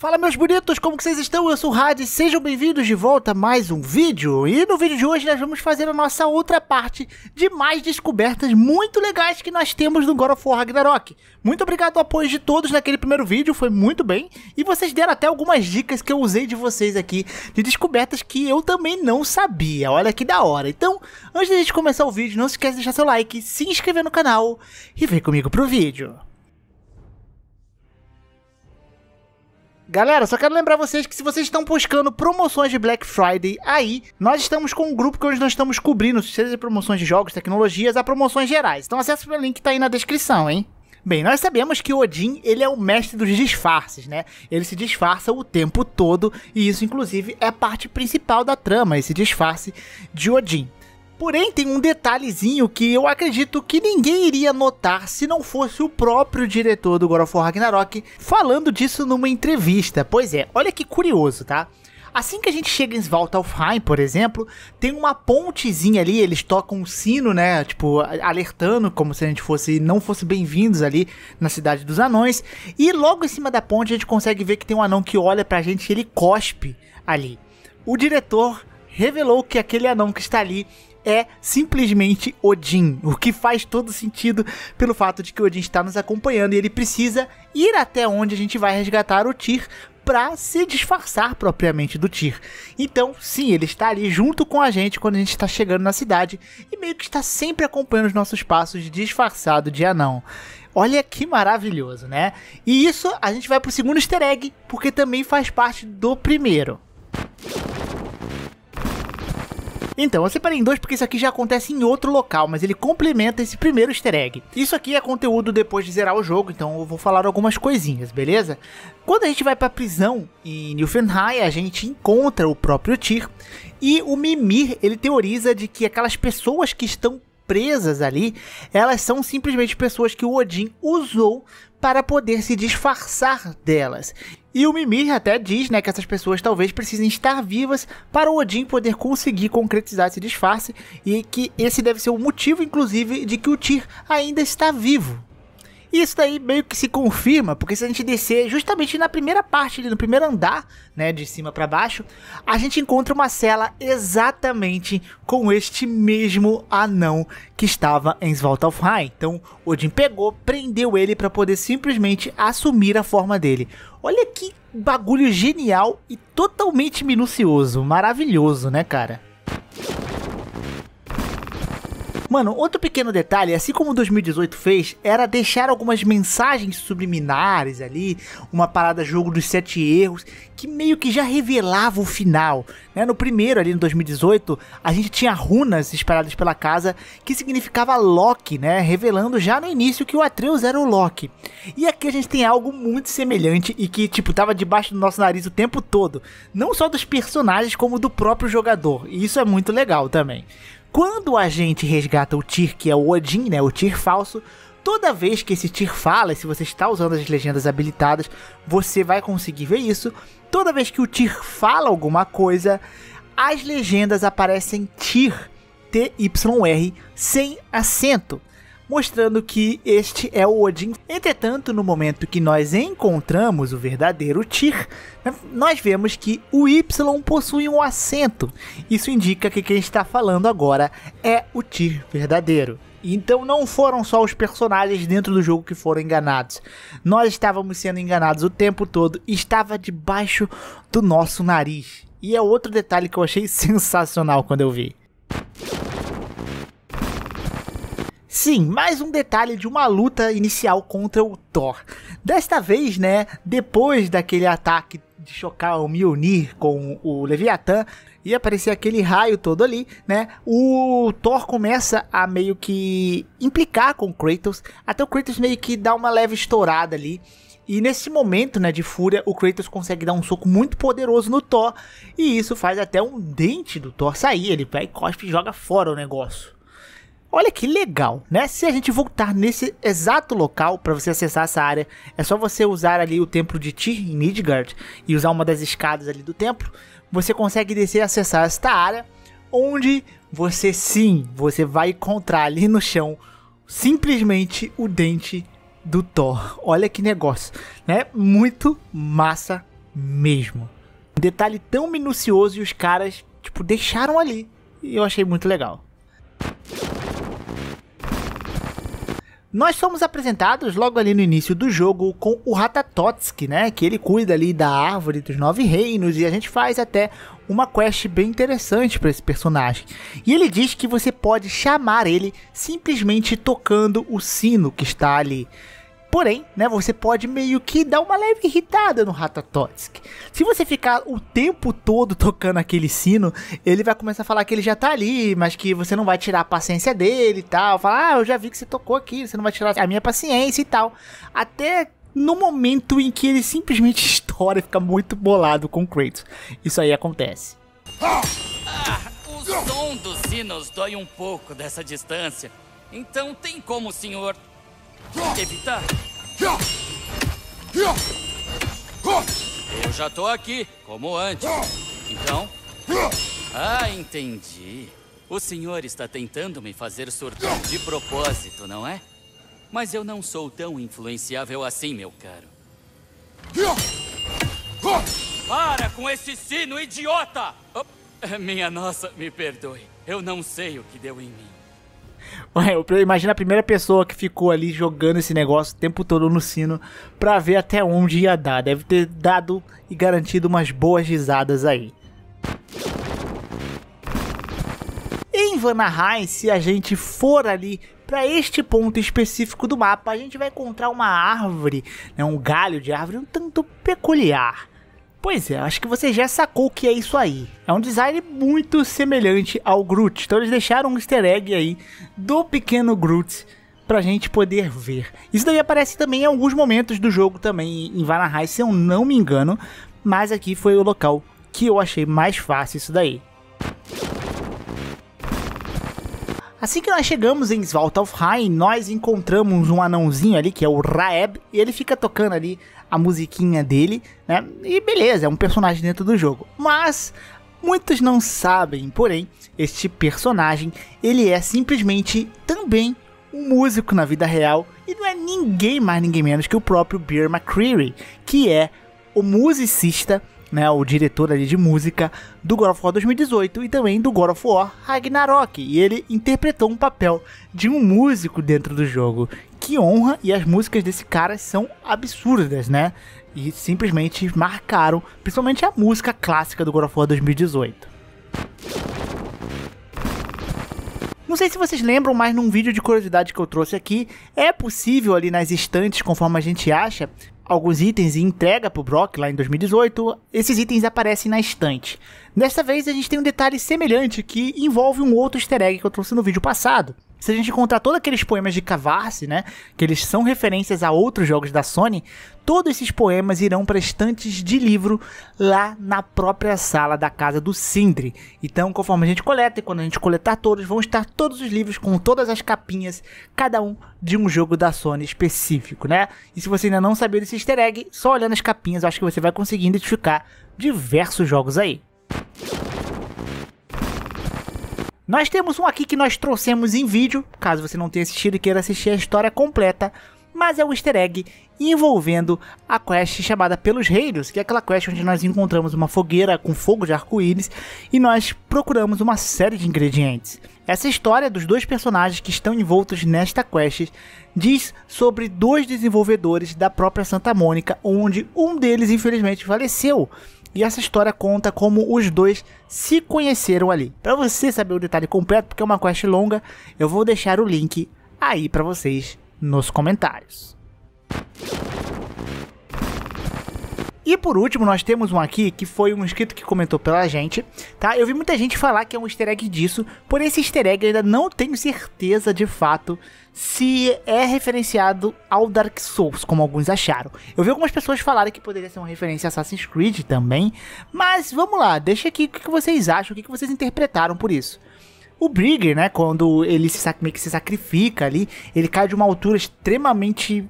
Fala meus bonitos, como que vocês estão? Eu sou o Hades, sejam bem-vindos de volta a mais um vídeo. E no vídeo de hoje nós vamos fazer a nossa outra parte de mais descobertas muito legais que nós temos no God of War Ragnarok. Muito obrigado ao apoio de todos naquele primeiro vídeo, foi muito bem. E vocês deram até algumas dicas que eu usei de vocês aqui, de descobertas que eu também não sabia. Olha que da hora. Então, antes de a gente começar o vídeo, não se esqueça de deixar seu like, se inscrever no canal e vem comigo pro vídeo. Galera, só quero lembrar vocês que se vocês estão buscando promoções de Black Friday aí, nós estamos com um grupo que hoje nós estamos cobrindo, seja promoções de jogos, tecnologias, a promoções gerais. Então acesse o link que tá aí na descrição, hein? Bem, nós sabemos que Odin, ele é o mestre dos disfarces, né? Ele se disfarça o tempo todo e isso inclusive é parte principal da trama, esse disfarce de Odin. Porém, tem um detalhezinho que eu acredito que ninguém iria notar se não fosse o próprio diretor do God of War Ragnarok falando disso numa entrevista. Pois é, olha que curioso, tá? Assim que a gente chega em Svaltalfheim, por exemplo, tem uma pontezinha ali, eles tocam um sino, né, tipo, alertando como se a gente fosse não fosse bem-vindos ali na cidade dos anões, e logo em cima da ponte a gente consegue ver que tem um anão que olha pra gente e ele cospe ali. O diretor revelou que aquele anão que está ali é simplesmente Odin, o que faz todo sentido pelo fato de que Odin está nos acompanhando e ele precisa ir até onde a gente vai resgatar o Tyr para se disfarçar propriamente do Tyr. Então, sim, ele está ali junto com a gente quando a gente está chegando na cidade e meio que está sempre acompanhando os nossos passos disfarçado de anão. Olha que maravilhoso, né? E isso a gente vai pro segundo easter egg, porque também faz parte do primeiro. Então, eu separei em dois porque isso aqui já acontece em outro local, mas ele complementa esse primeiro easter egg. Isso aqui é conteúdo depois de zerar o jogo, então eu vou falar algumas coisinhas, beleza? Quando a gente vai pra prisão em Newfoundland, a gente encontra o próprio Tyr e o Mimir, ele teoriza de que aquelas pessoas que estão presas ali, elas são simplesmente pessoas que o Odin usou para poder se disfarçar delas. E o Mimir até diz né, que essas pessoas talvez precisem estar vivas para o Odin poder conseguir concretizar esse disfarce, e que esse deve ser o motivo, inclusive, de que o Tyr ainda está vivo. E isso daí meio que se confirma, porque se a gente descer justamente na primeira parte, ali, no primeiro andar, né, de cima para baixo, a gente encontra uma cela exatamente com este mesmo anão que estava em Svaltalfheim. Então, Odin pegou, prendeu ele para poder simplesmente assumir a forma dele. Olha que bagulho genial e totalmente minucioso, maravilhoso, né, cara? Mano, outro pequeno detalhe, assim como 2018 fez, era deixar algumas mensagens subliminares ali, uma parada jogo dos sete erros, que meio que já revelava o final. Né? No primeiro, ali em 2018, a gente tinha runas espalhadas pela casa que significava Loki, né? Revelando já no início que o Atreus era o Loki. E aqui a gente tem algo muito semelhante e que, tipo, tava debaixo do nosso nariz o tempo todo. Não só dos personagens, como do próprio jogador. E isso é muito legal também. Quando a gente resgata o Tyr, que é o Odin, né, o Tyr falso, toda vez que esse Tyr fala, se você está usando as legendas habilitadas, você vai conseguir ver isso. Toda vez que o Tyr fala alguma coisa, as legendas aparecem Tyr, T-Y-R, sem acento mostrando que este é o Odin. Entretanto, no momento que nós encontramos o verdadeiro Tyr, nós vemos que o Y possui um acento. Isso indica que quem está falando agora é o Tyr verdadeiro. Então não foram só os personagens dentro do jogo que foram enganados. Nós estávamos sendo enganados o tempo todo, estava debaixo do nosso nariz. E é outro detalhe que eu achei sensacional quando eu vi. Sim, mais um detalhe de uma luta inicial contra o Thor. Desta vez, né, depois daquele ataque de chocar o Mjolnir com o Leviatã e aparecer aquele raio todo ali, né? O Thor começa a meio que implicar com o Kratos, até o Kratos meio que dá uma leve estourada ali. E nesse momento, né, de fúria, o Kratos consegue dar um soco muito poderoso no Thor, e isso faz até um dente do Thor sair, ele vai cospe e joga fora o negócio. Olha que legal, né? Se a gente voltar nesse exato local para você acessar essa área, é só você usar ali o templo de Tyr em Midgard e usar uma das escadas ali do templo, você consegue descer e acessar esta área, onde você sim, você vai encontrar ali no chão simplesmente o dente do Thor. Olha que negócio, né? Muito massa mesmo. Um detalhe tão minucioso e os caras, tipo, deixaram ali. E eu achei muito legal. Nós somos apresentados logo ali no início do jogo com o Ratatotski, né? Que ele cuida ali da árvore dos nove reinos e a gente faz até uma quest bem interessante para esse personagem. E ele diz que você pode chamar ele simplesmente tocando o sino que está ali. Porém, né, você pode meio que dar uma leve irritada no Ratatotsk. Se você ficar o tempo todo tocando aquele sino, ele vai começar a falar que ele já tá ali, mas que você não vai tirar a paciência dele e tal. Falar, ah, eu já vi que você tocou aqui, você não vai tirar a minha paciência e tal. Até no momento em que ele simplesmente estoura e fica muito bolado com o Kratos. Isso aí acontece. Ah, o som dos sinos dói um pouco dessa distância. Então tem como o senhor Evitar? Eu já tô aqui, como antes. Então? Ah, entendi. O senhor está tentando me fazer surtar de propósito, não é? Mas eu não sou tão influenciável assim, meu caro. Para com esse sino, idiota! Oh, minha nossa, me perdoe. Eu não sei o que deu em mim. Imagina a primeira pessoa que ficou ali jogando esse negócio o tempo todo no sino pra ver até onde ia dar. Deve ter dado e garantido umas boas risadas aí. Em Vanaheim, se a gente for ali para este ponto específico do mapa, a gente vai encontrar uma árvore, né, um galho de árvore um tanto peculiar. Pois é, acho que você já sacou o que é isso aí. É um design muito semelhante ao Groot. Então eles deixaram um easter egg aí do pequeno Groot pra gente poder ver. Isso daí aparece também em alguns momentos do jogo também em Vanahai, se eu não me engano, mas aqui foi o local que eu achei mais fácil isso daí. Assim que nós chegamos em Svaltalfheim, nós encontramos um anãozinho ali, que é o Raeb, e ele fica tocando ali a musiquinha dele, né? E beleza, é um personagem dentro do jogo. Mas muitos não sabem, porém, este personagem, ele é simplesmente também um músico na vida real e não é ninguém mais ninguém menos que o próprio Beer McCreary, que é o musicista né, o diretor ali de música do God of War 2018 e também do God of War Ragnarok. E ele interpretou um papel de um músico dentro do jogo. Que honra! E as músicas desse cara são absurdas, né? E simplesmente marcaram, principalmente a música clássica do God of War 2018. Não sei se vocês lembram, mas num vídeo de curiosidade que eu trouxe aqui, é possível ali nas estantes, conforme a gente acha, alguns itens e entrega pro Brock lá em 2018, esses itens aparecem na estante. Desta vez a gente tem um detalhe semelhante que envolve um outro easter egg que eu trouxe no vídeo passado se a gente encontrar todos aqueles poemas de Cavarse, né, que eles são referências a outros jogos da Sony, todos esses poemas irão para estantes de livro lá na própria sala da casa do Sindri. Então, conforme a gente coleta e quando a gente coletar todos, vão estar todos os livros com todas as capinhas, cada um de um jogo da Sony específico, né? E se você ainda não sabia desse easter egg, só olhando as capinhas, acho que você vai conseguir identificar diversos jogos aí. Nós temos um aqui que nós trouxemos em vídeo, caso você não tenha assistido e queira assistir a história completa, mas é um easter egg envolvendo a quest chamada Pelos Reiros, que é aquela quest onde nós encontramos uma fogueira com fogo de arco-íris e nós procuramos uma série de ingredientes. Essa história dos dois personagens que estão envoltos nesta quest diz sobre dois desenvolvedores da própria Santa Mônica, onde um deles infelizmente faleceu e essa história conta como os dois se conheceram ali. Para você saber o detalhe completo, porque é uma quest longa, eu vou deixar o link aí para vocês nos comentários. E por último, nós temos um aqui que foi um inscrito que comentou pela gente, tá? Eu vi muita gente falar que é um easter egg disso, por esse easter egg eu ainda não tenho certeza de fato se é referenciado ao Dark Souls, como alguns acharam. Eu vi algumas pessoas falarem que poderia ser uma referência a Assassin's Creed também, mas vamos lá, deixa aqui o que vocês acham, o que vocês interpretaram por isso. O Brigger, né, quando ele se, meio que se sacrifica ali, ele cai de uma altura extremamente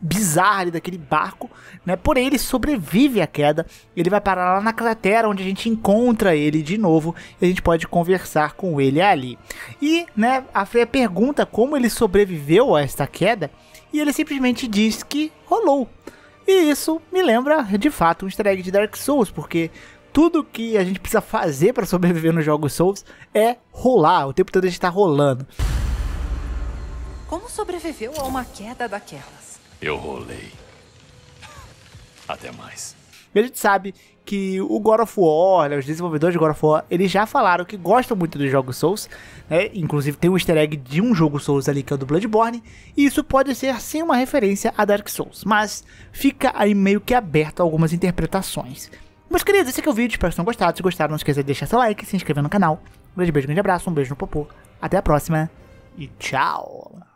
bizarra ali daquele barco, né? Porém, ele sobrevive à queda. Ele vai parar lá na cratera, onde a gente encontra ele de novo. E a gente pode conversar com ele ali. E, né, a Freya pergunta como ele sobreviveu a esta queda. E ele simplesmente diz que rolou. E isso me lembra, de fato, um easter egg de Dark Souls, porque tudo que a gente precisa fazer para sobreviver no jogo Souls é rolar. O tempo todo a gente está rolando. Como sobreviveu a uma queda daquela? Eu rolei. Até mais. E a gente sabe que o God of War, né, os desenvolvedores de God of War, eles já falaram que gostam muito dos jogos Souls, né? Inclusive tem um easter egg de um jogo Souls ali que é o do Bloodborne, e isso pode ser sim uma referência a Dark Souls, mas fica aí meio que aberto a algumas interpretações. Meus queridos, esse aqui é o vídeo, espero que tenham gostado. Se gostaram, não esqueça de deixar seu like, se inscrever no canal. Um grande beijo, um grande abraço, um beijo no popô. Até a próxima e tchau!